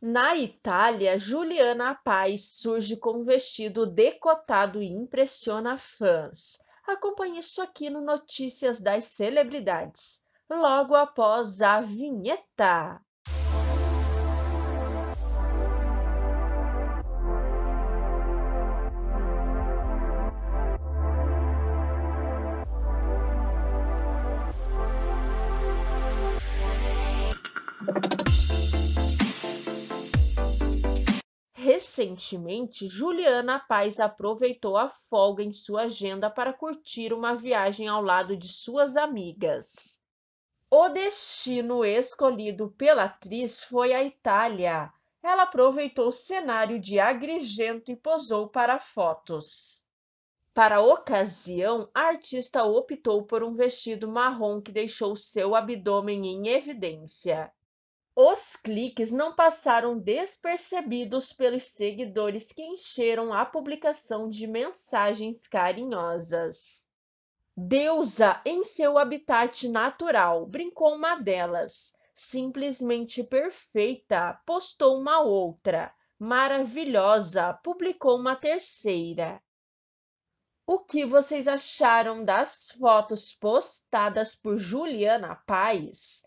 Na Itália, Juliana Paz surge com um vestido decotado e impressiona fãs. Acompanhe isso aqui no Notícias das Celebridades, logo após a vinheta. Recentemente, Juliana Paz aproveitou a folga em sua agenda para curtir uma viagem ao lado de suas amigas. O destino escolhido pela atriz foi a Itália. Ela aproveitou o cenário de Agrigento e posou para fotos. Para a ocasião, a artista optou por um vestido marrom que deixou seu abdômen em evidência. Os cliques não passaram despercebidos pelos seguidores que encheram a publicação de mensagens carinhosas. Deusa em seu habitat natural, brincou uma delas. Simplesmente perfeita, postou uma outra. Maravilhosa, publicou uma terceira. O que vocês acharam das fotos postadas por Juliana Paz?